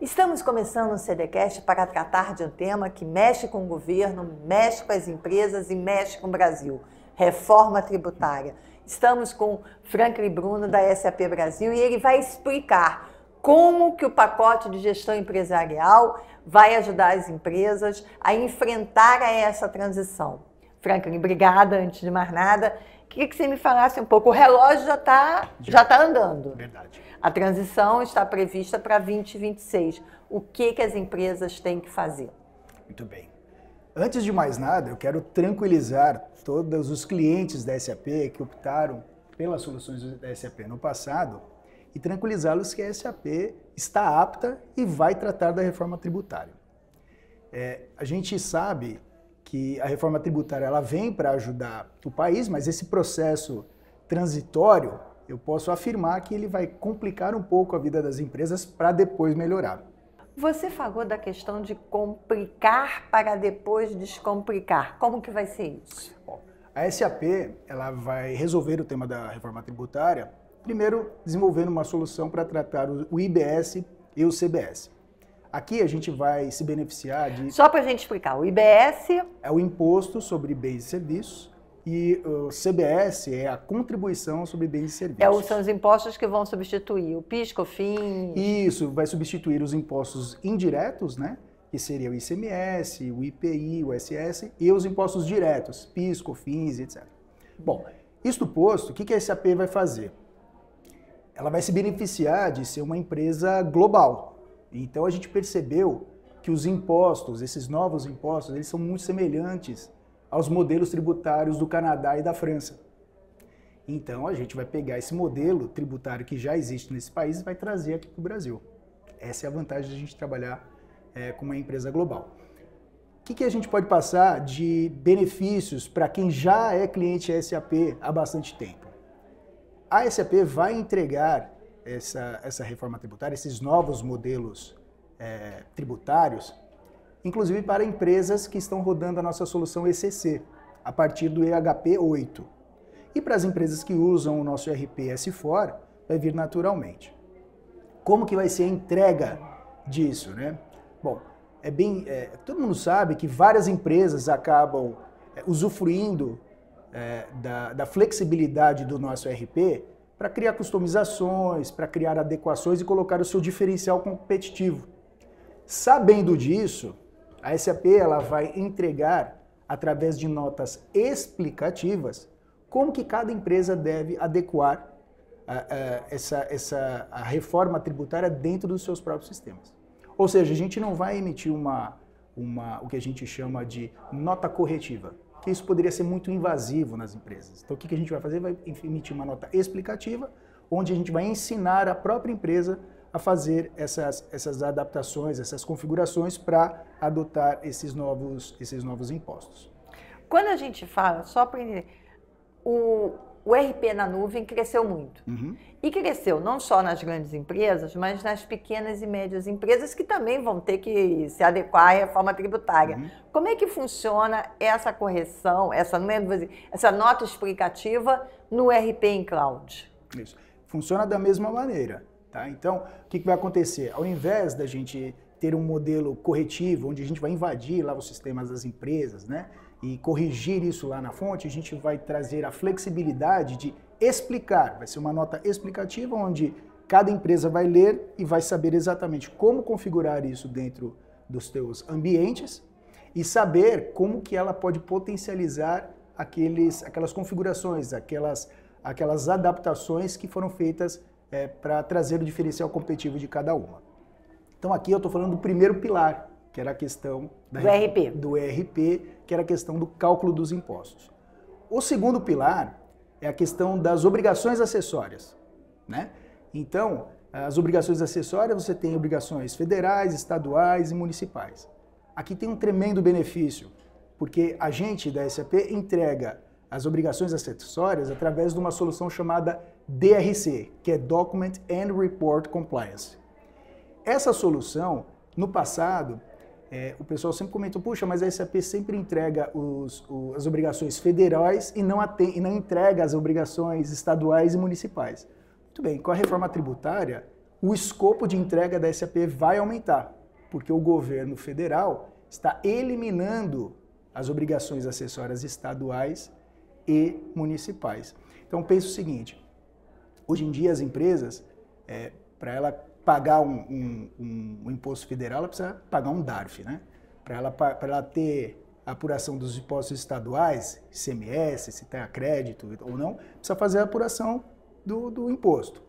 Estamos começando o CDCast para tratar de um tema que mexe com o governo, mexe com as empresas e mexe com o Brasil: reforma tributária. Estamos com Franklin Bruno da SAP Brasil e ele vai explicar como que o pacote de gestão empresarial vai ajudar as empresas a enfrentar essa transição. Franklin, obrigada antes de mais nada. Queria que você me falasse um pouco. O relógio já está já tá andando. Verdade. A transição está prevista para 2026. O que, que as empresas têm que fazer? Muito bem. Antes de mais nada, eu quero tranquilizar todos os clientes da SAP que optaram pelas soluções da SAP no passado e tranquilizá-los que a SAP está apta e vai tratar da reforma tributária. É, a gente sabe que a reforma tributária ela vem para ajudar o país, mas esse processo transitório, eu posso afirmar que ele vai complicar um pouco a vida das empresas para depois melhorar. Você falou da questão de complicar para depois descomplicar. Como que vai ser isso? a SAP ela vai resolver o tema da reforma tributária, primeiro desenvolvendo uma solução para tratar o IBS e o CBS. Aqui a gente vai se beneficiar de. Só para a gente explicar, o IBS. É o imposto sobre bens e serviços. E o CBS é a contribuição sobre bens e serviços. É, são os impostos que vão substituir o PIS, COFINS. Isso, vai substituir os impostos indiretos, né? Que seria o ICMS, o IPI, o SS, e os impostos diretos, PIS, COFINS, etc. Bom, isto posto, o que a SAP vai fazer? Ela vai se beneficiar de ser uma empresa global, então a gente percebeu que os impostos, esses novos impostos, eles são muito semelhantes aos modelos tributários do Canadá e da França. Então a gente vai pegar esse modelo tributário que já existe nesse país e vai trazer aqui para o Brasil. Essa é a vantagem de a gente trabalhar é, com uma empresa global. O que, que a gente pode passar de benefícios para quem já é cliente SAP há bastante tempo? A SAP vai entregar essa, essa reforma tributária, esses novos modelos é, tributários, inclusive para empresas que estão rodando a nossa solução ECC, a partir do EHP 8. E para as empresas que usam o nosso RPS S4, vai vir naturalmente. Como que vai ser a entrega disso, né? Bom, é bem, é, todo mundo sabe que várias empresas acabam é, usufruindo é, da, da flexibilidade do nosso RP para criar customizações, para criar adequações e colocar o seu diferencial competitivo. Sabendo disso, a SAP ela vai entregar, através de notas explicativas, como que cada empresa deve adequar a, a, essa, essa a reforma tributária dentro dos seus próprios sistemas. Ou seja, a gente não vai emitir uma, uma, o que a gente chama de nota corretiva que isso poderia ser muito invasivo nas empresas. Então, o que a gente vai fazer? Vai emitir uma nota explicativa, onde a gente vai ensinar a própria empresa a fazer essas, essas adaptações, essas configurações para adotar esses novos, esses novos impostos. Quando a gente fala, só para entender, o, o RP na nuvem cresceu muito. Uhum. E cresceu não só nas grandes empresas, mas nas pequenas e médias empresas que também vão ter que se adequar à reforma tributária. Uhum. Como é que funciona essa correção, essa, é, essa nota explicativa no RP em cloud? Isso. Funciona da mesma maneira. Tá? Então, o que, que vai acontecer? Ao invés da gente ter um modelo corretivo, onde a gente vai invadir lá os sistemas das empresas, né? e corrigir isso lá na fonte, a gente vai trazer a flexibilidade de explicar. Vai ser uma nota explicativa onde cada empresa vai ler e vai saber exatamente como configurar isso dentro dos teus ambientes e saber como que ela pode potencializar aqueles, aquelas configurações, aquelas, aquelas adaptações que foram feitas é, eh, para trazer o diferencial competitivo de cada uma. Então aqui eu estou falando do primeiro pilar, que era a questão da, do RP. do ERP, que era a questão do cálculo dos impostos. O segundo pilar é a questão das obrigações acessórias, né? Então, as obrigações acessórias, você tem obrigações federais, estaduais e municipais. Aqui tem um tremendo benefício, porque a gente da SAP entrega as obrigações acessórias através de uma solução chamada DRC, que é Document and Report Compliance. Essa solução, no passado, é, o pessoal sempre comenta puxa, mas a SAP sempre entrega os, o, as obrigações federais e não, e não entrega as obrigações estaduais e municipais. Muito bem, com a reforma tributária, o escopo de entrega da SAP vai aumentar, porque o governo federal está eliminando as obrigações acessórias estaduais e municipais. Então, penso o seguinte, hoje em dia as empresas, é, para ela pagar um, um, um imposto federal, ela precisa pagar um DARF, né? Para ela, ela ter a apuração dos impostos estaduais, ICMS, se tem crédito ou não, precisa fazer a apuração do, do imposto.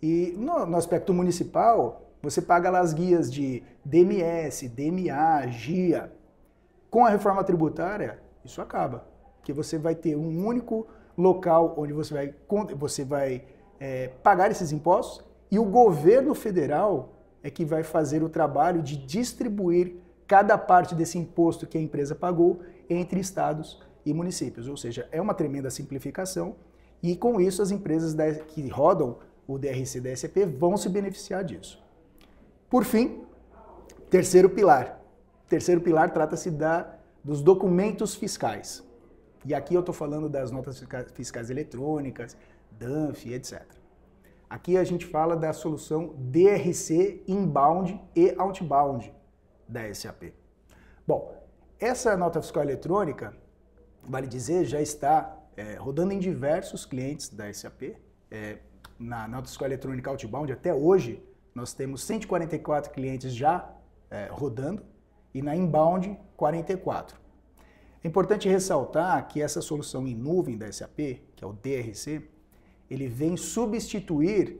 E no, no, aspecto municipal, você paga lá as guias de DMS, DMA, GIA. Com a reforma tributária, isso acaba, porque você vai ter um único local onde você vai, você vai é, pagar esses impostos e o governo federal é que vai fazer o trabalho de distribuir cada parte desse imposto que a empresa pagou entre estados e municípios. Ou seja, é uma tremenda simplificação e com isso as empresas que rodam o DRC da SEP vão se beneficiar disso. Por fim, terceiro pilar. Terceiro pilar trata-se da dos documentos fiscais. E aqui eu estou falando das notas fiscais eletrônicas, DANF, etc. Aqui a gente fala da solução DRC inbound e outbound da SAP. Bom, essa nota fiscal eletrônica, vale dizer, já está é, rodando em diversos clientes da SAP. É, na nota fiscal eletrônica outbound, até hoje, nós temos 144 clientes já é, rodando e na inbound, 44. É importante ressaltar que essa solução em nuvem da SAP, que é o DRC, ele vem substituir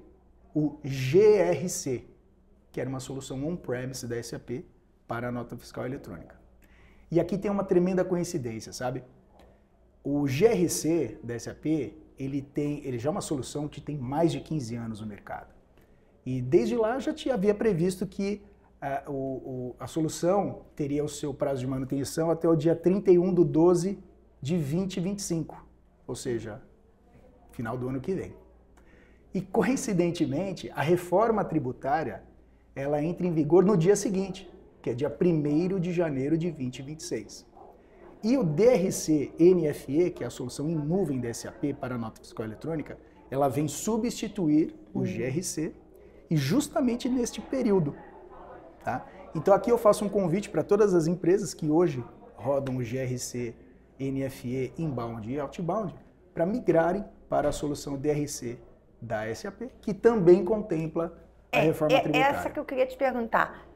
o GRC, que era uma solução on-premise da SAP para a nota fiscal eletrônica. E aqui tem uma tremenda coincidência, sabe? O GRC da SAP, ele tem, ele já é uma solução que tem mais de 15 anos no mercado. E desde lá já te havia previsto que a, é, o, a solução teria o seu prazo de manutenção até o dia 31 de 12 de 2025, ou seja, final do ano que vem. E coincidentemente, a reforma tributária ela entra em vigor no dia seguinte, que é dia 1 de janeiro de 2026. E o DRC-NFE, que é a solução em nuvem da SAP para a nota fiscal eletrônica, ela vem substituir o hum. GRC e justamente neste período. Tá? Então aqui eu faço um convite para todas as empresas que hoje rodam o GRC, NFE, inbound e outbound, para migrarem para a solução DRC da SAP, que também contempla a é, reforma é tributária. Essa que eu queria te perguntar.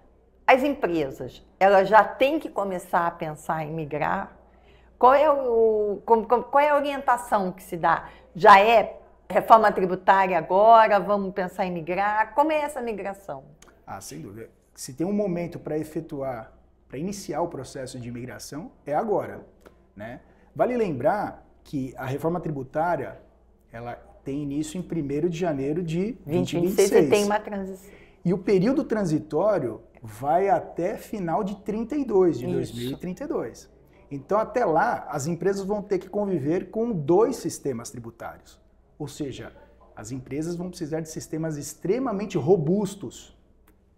As empresas, elas já têm que começar a pensar em migrar? Qual é, o, qual é a orientação que se dá? Já é reforma tributária agora? Vamos pensar em migrar? Como é essa migração? Ah, sem dúvida. Se tem um momento para efetuar, para iniciar o processo de imigração, é agora. Né? Vale lembrar que a reforma tributária ela tem início em 1 de janeiro de 2026. 20, e tem uma transição. E o período transitório vai até final de 32, de Isso. 2032. Então, até lá, as empresas vão ter que conviver com dois sistemas tributários. Ou seja, as empresas vão precisar de sistemas extremamente robustos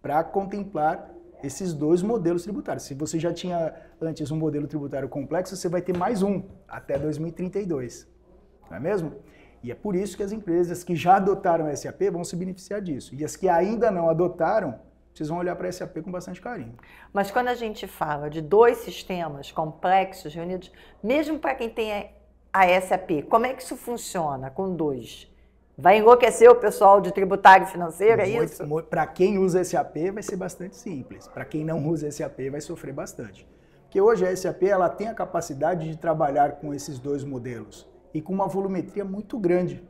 para contemplar esses dois modelos tributários. Se você já tinha antes um modelo tributário complexo, você vai ter mais um até 2032. Não é mesmo? E é por isso que as empresas que já adotaram SAP vão se beneficiar disso. E as que ainda não adotaram, vocês vão olhar para a SAP com bastante carinho. Mas quando a gente fala de dois sistemas complexos reunidos, mesmo para quem tem a SAP, como é que isso funciona com dois? Vai enlouquecer o pessoal de tributário financeiro, é muito, é isso? Para quem usa SAP vai ser bastante simples. Para quem não usa SAP vai sofrer bastante. Porque hoje a SAP ela tem a capacidade de trabalhar com esses dois modelos e com uma volumetria muito grande.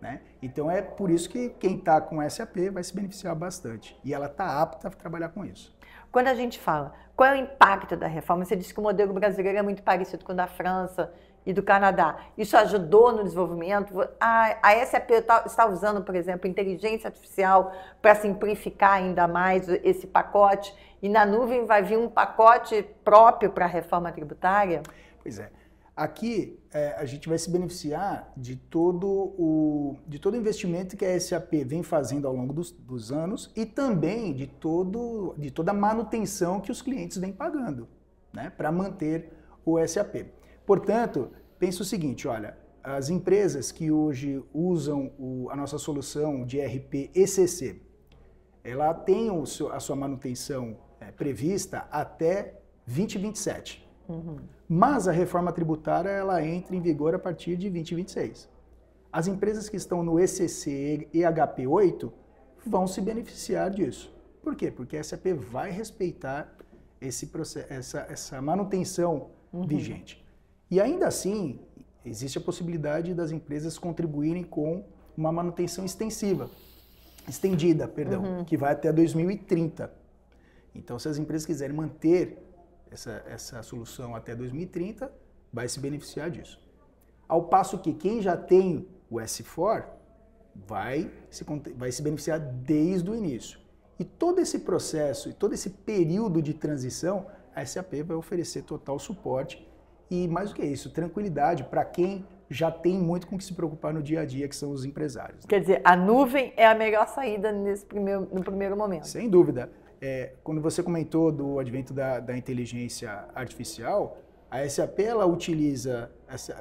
Né? Então é por isso que quem está com SAP vai se beneficiar bastante. E ela está apta a trabalhar com isso. Quando a gente fala qual é o impacto da reforma, você disse que o modelo brasileiro é muito parecido com o da França e do Canadá. Isso ajudou no desenvolvimento? A, a SAP tá, está usando, por exemplo, inteligência artificial para simplificar ainda mais esse pacote? E na nuvem vai vir um pacote próprio para a reforma tributária? Pois é. Aqui é, a gente vai se beneficiar de todo o de todo investimento que a SAP vem fazendo ao longo dos, dos anos e também de todo de toda a manutenção que os clientes vêm pagando, né, para manter o SAP. Portanto, pensa o seguinte, olha, as empresas que hoje usam o, a nossa solução de RP ECC, ela tem seu, a sua manutenção é, prevista até 2027. Mas a reforma tributária ela entra em vigor a partir de 2026. As empresas que estão no ECC e HP8 vão se beneficiar disso. Por quê? Porque a SAP vai respeitar esse processo, essa, essa manutenção uhum. vigente. E ainda assim, existe a possibilidade das empresas contribuírem com uma manutenção extensiva, estendida, perdão, uhum. que vai até 2030. Então, se as empresas quiserem manter essa, essa solução até 2030 vai se beneficiar disso. Ao passo que quem já tem o S4 vai se, vai se beneficiar desde o início. E todo esse processo e todo esse período de transição, a SAP vai oferecer total suporte e, mais do que isso, tranquilidade para quem já tem muito com que se preocupar no dia a dia, que são os empresários. Né? Quer dizer, a nuvem é a melhor saída nesse primeiro, no primeiro momento. Sem dúvida. É, quando você comentou do advento da, da inteligência artificial, a SAP ela utiliza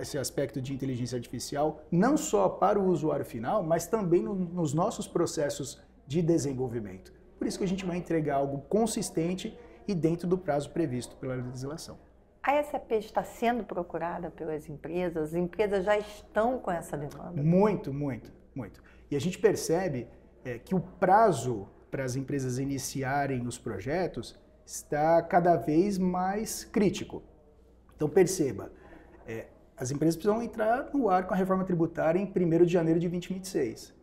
esse aspecto de inteligência artificial não só para o usuário final, mas também no, nos nossos processos de desenvolvimento. Por isso que a gente vai entregar algo consistente e dentro do prazo previsto pela legislação. A SAP está sendo procurada pelas empresas, as empresas já estão com essa demanda? Muito, muito, muito. E a gente percebe é, que o prazo para as empresas iniciarem os projetos está cada vez mais crítico. Então perceba, é, as empresas precisam entrar no ar com a reforma tributária em 1 de janeiro de 2026.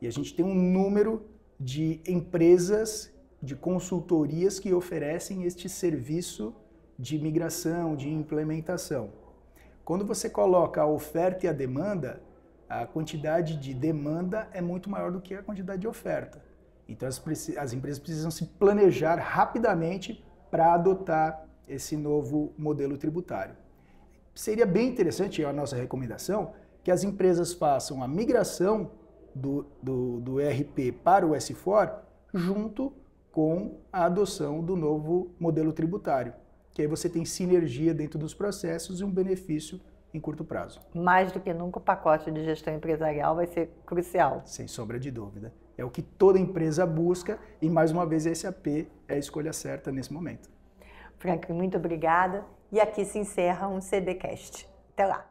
E a gente tem um número de empresas, de consultorias que oferecem este serviço de migração, de implementação. Quando você coloca a oferta e a demanda, a quantidade de demanda é muito maior do que a quantidade de oferta. Então as, as empresas precisam se planejar rapidamente para adotar esse novo modelo tributário. Seria bem interessante, é a nossa recomendação, que as empresas façam a migração do, do, do RP para o S4 junto com a adoção do novo modelo tributário, que aí você tem sinergia dentro dos processos e um benefício em curto prazo. Mais do que nunca, o pacote de gestão empresarial vai ser crucial. Sem sombra de dúvida. É o que toda empresa busca e, mais uma vez, a SAP é a escolha certa nesse momento. Frank, muito obrigada. E aqui se encerra um CDcast. Até lá!